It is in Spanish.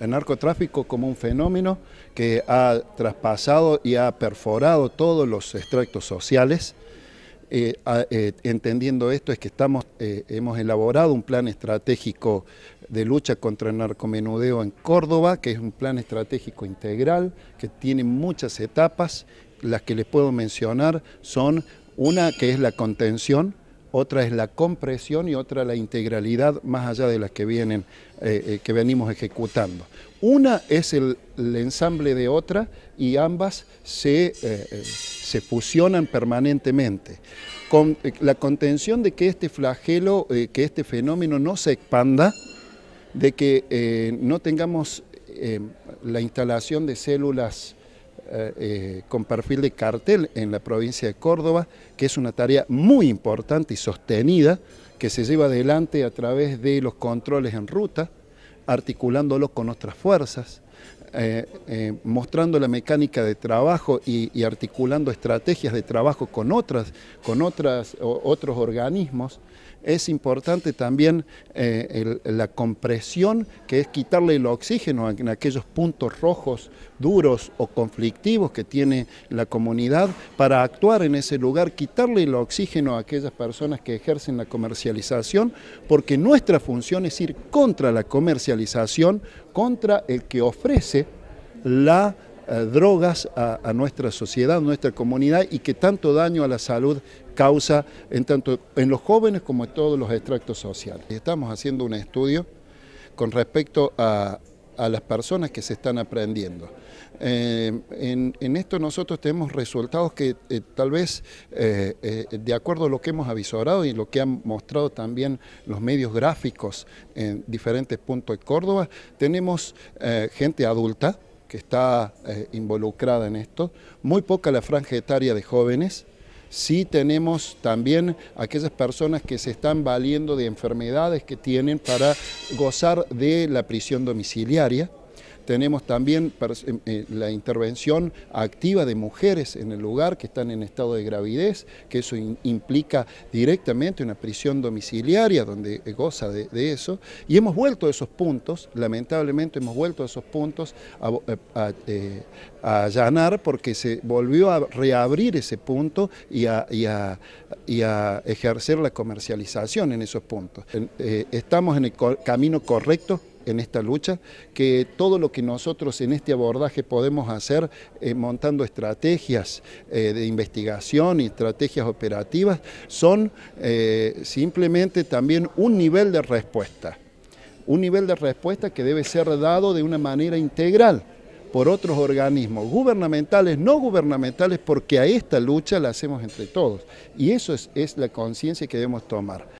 el narcotráfico como un fenómeno que ha traspasado y ha perforado todos los extractos sociales. Eh, eh, entendiendo esto es que estamos, eh, hemos elaborado un plan estratégico de lucha contra el narcomenudeo en Córdoba, que es un plan estratégico integral, que tiene muchas etapas. Las que les puedo mencionar son una que es la contención, otra es la compresión y otra la integralidad más allá de las que, vienen, eh, eh, que venimos ejecutando. Una es el, ensamble de otra y ambas se, eh, se fusionan permanentemente. Con la contención de que este flagelo, que este fenómeno no se expanda, de que no tengamos la instalación de células eh, eh, con perfil de cartel en la provincia de Córdoba, que es una tarea muy importante y sostenida que se lleva adelante a través de los controles en ruta, articulándolo con otras fuerzas, eh, eh, mostrando la mecánica de trabajo y, articulando estrategias de trabajo con, otras, con otras, otros organismos, es importante también eh, la compresión, que es quitarle el oxígeno en aquellos puntos rojos, duros o conflictivos que tiene la comunidad, para actuar en ese lugar, quitarle el oxígeno a aquellas personas que ejercen la comercialización, porque nuestra función es ir contra la comercialización, contra el que ofrece las eh, drogas a, nuestra sociedad, a nuestra comunidad y que tanto daño a la salud causa en tanto en los jóvenes como en todos los extractos sociales. Estamos haciendo un estudio con respecto a, las personas que se están aprendiendo. Eh, en, esto nosotros tenemos resultados que eh, tal vez, de acuerdo a lo que hemos avisado y lo que han mostrado también los medios gráficos en diferentes puntos de Córdoba, tenemos gente adulta, que está eh, involucrada en esto, muy poca la franja etaria de jóvenes, sí tenemos también aquellas personas que se están valiendo de enfermedades que tienen para gozar de la prisión domiciliaria, tenemos también em, eh, la intervención activa de mujeres en el lugar que están en estado de gravidez, que eso implica directamente una prisión domiciliaria donde eh, goza de, eso. Y hemos vuelto a esos puntos, lamentablemente hemos vuelto a esos puntos a, eh, allanar porque se volvió a reabrir ese punto y a, ejercer la comercialización en esos puntos. estamos en el camino correcto en esta lucha, que todo lo que nosotros en este abordaje podemos hacer eh, montando estrategias eh, de investigación y estrategias operativas son eh, simplemente también un nivel de respuesta, un nivel de respuesta que debe ser dado de una manera integral por otros organismos gubernamentales, no gubernamentales, porque a esta lucha la hacemos entre todos. Y eso es la conciencia que debemos tomar.